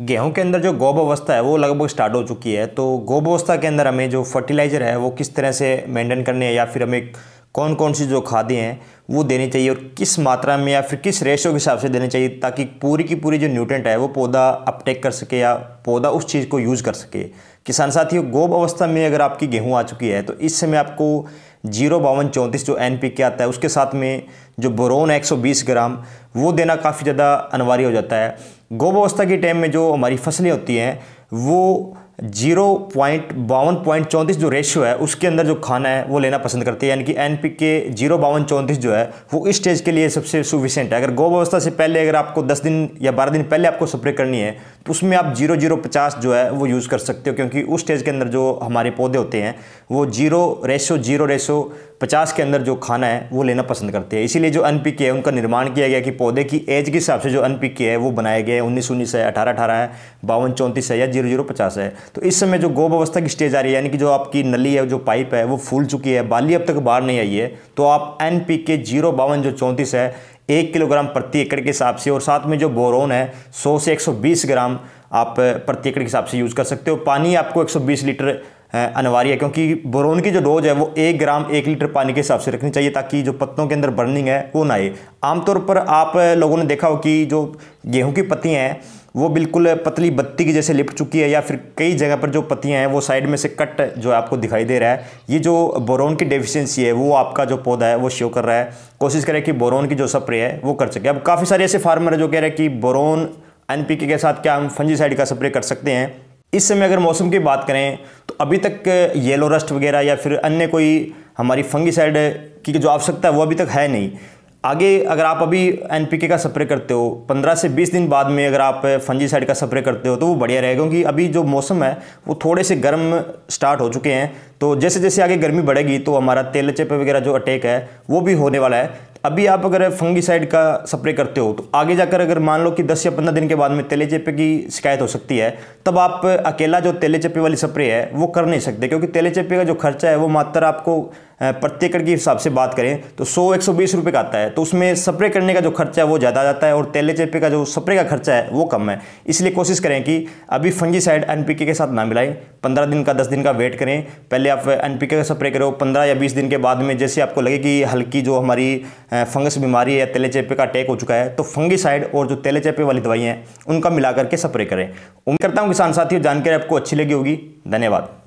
गेहूं के अंदर जो गोब अवस्था है वो लगभग स्टार्ट हो चुकी है तो गोब अवस्था के अंदर हमें जो फर्टिलाइज़र है वो किस तरह से मेंटेन करने है या फिर हमें कौन कौन सी जो खादें हैं वो देनी चाहिए और किस मात्रा में या फिर किस रेशो के हिसाब से देनी चाहिए ताकि पूरी की पूरी जो न्यूट्रेंट है वो पौधा अपटेक कर सके या पौधा उस चीज़ को यूज़ कर सके किसान साथियों गोब अवस्था में अगर आपकी गेहूँ आ चुकी है तो इस समय आपको जीरो बावन चौंतीस जो एन पी के आता है उसके साथ में जो बोरोन बीस ग्राम वो देना काफ़ी ज़्यादा अनिवार्य हो जाता है गोबावस्था के टाइम में जो हमारी फसलें होती हैं वो जीरो पॉइंट बावन पॉइंट चौंतीस जो रेशियो है उसके अंदर जो खाना है वो लेना पसंद करती है यानी कि एन के जीरो बावन चौंतीस जो है वो इस स्टेज के लिए सबसे सुफिशेंट है अगर व्यवस्था से पहले अगर आपको दस दिन या बारह दिन पहले आपको स्प्रे करनी है तो उसमें आप जीरो जीरो पचास जो है वो यूज़ कर सकते हो क्योंकि उस स्टेज के अंदर जो हमारे पौधे होते हैं वो जीरो रेशो जीरो रेशो पचास के अंदर जो खाना है वो लेना पसंद करते हैं इसीलिए जो अन पी के है उनका निर्माण किया गया कि पौधे की एज के हिसाब से जो अन पी के है वो बनाया गया है उन्नीस उन्नीस है अठारह अठारह है बावन चौंतीस है या जीरो जीरो पचास है तो इस समय जो गोब अवस्था की स्टेज आ रही है यानी कि जो आपकी नली है जो पाइप है वो फूल चुकी है बाली अब तक बाहर नहीं आई है तो आप एन पी के जीरो बावन जो चौंतीस है एक किलोग्राम प्रति एकड़ के हिसाब से और साथ में जो बोरोन है सौ से बीस ग्राम आप प्रति एकड़ के हिसाब से यूज़ कर सकते हो पानी आपको बीस लीटर अनिवार्य है क्योंकि बोरोन की जो डोज है वो एक ग्राम एक लीटर पानी के हिसाब से रखनी चाहिए ताकि जो पत्तों के अंदर बर्निंग है वो ना आए आमतौर पर आप लोगों ने देखा हो कि जो गेहूँ की पत्तियाँ हैं वो बिल्कुल पतली बत्ती की जैसे लिपट चुकी है या फिर कई जगह पर जो पत्तियां हैं वो साइड में से कट जो है आपको दिखाई दे रहा है ये जो बोरोन की डेफिशिएंसी है वो आपका जो पौधा है वो शो कर रहा है कोशिश करें कि बोरोन की जो स्प्रे है वो कर सके अब काफ़ी सारे ऐसे फार्मर है जो कह रहे हैं कि बोरोन एन के साथ क्या हम फंजीसाइड का स्प्रे कर सकते हैं इस समय अगर मौसम की बात करें तो अभी तक येलो रस्ट वगैरह या फिर अन्य कोई हमारी फंगीसाइड की जो आवश्यकता है वो अभी तक है नहीं आगे अगर आप अभी एन का स्प्रे करते हो 15 से 20 दिन बाद में अगर आप फंजी साइड का स्प्रे करते हो तो वो बढ़िया रहेगा क्योंकि अभी जो मौसम है वो थोड़े से गर्म स्टार्ट हो चुके हैं तो जैसे जैसे आगे गर्मी बढ़ेगी तो हमारा तेल चेप वगैरह जो अटैक है वो भी होने वाला है अभी आप अगर फंगिसाइड का स्प्रे करते हो तो आगे जाकर अगर मान लो कि 10 या 15 दिन के बाद में तेले चेपे की शिकायत हो सकती है तब आप अकेला जो तेले चेपे वाली स्प्रे है वो कर नहीं सकते क्योंकि तेले चेपे का जो खर्चा है वो मात्र आपको प्रत्येक एकड़ के हिसाब से बात करें तो 100 120 रुपए का आता है तो उसमें स्प्रे करने का जो खर्चा है वो ज़्यादा जाता है और तेले चेपे का जो स्प्रे का खर्चा है वो कम है इसलिए कोशिश करें कि अभी साइड एनपीके के साथ ना मिलाएं पंद्रह दिन का दस दिन का वेट करें पहले आप एन का स्प्रे करो पंद्रह या बीस दिन के बाद में जैसे आपको लगे कि हल्की जो हमारी फंगस बीमारी या तेले चेपे का अटैक हो चुका है तो साइड और जो तेले चेपे वाली दवाइयाँ हैं उनका मिला करके स्प्रे करें उम्मीद करता हूँ किसान साथियों जानकारी आपको अच्छी लगी होगी धन्यवाद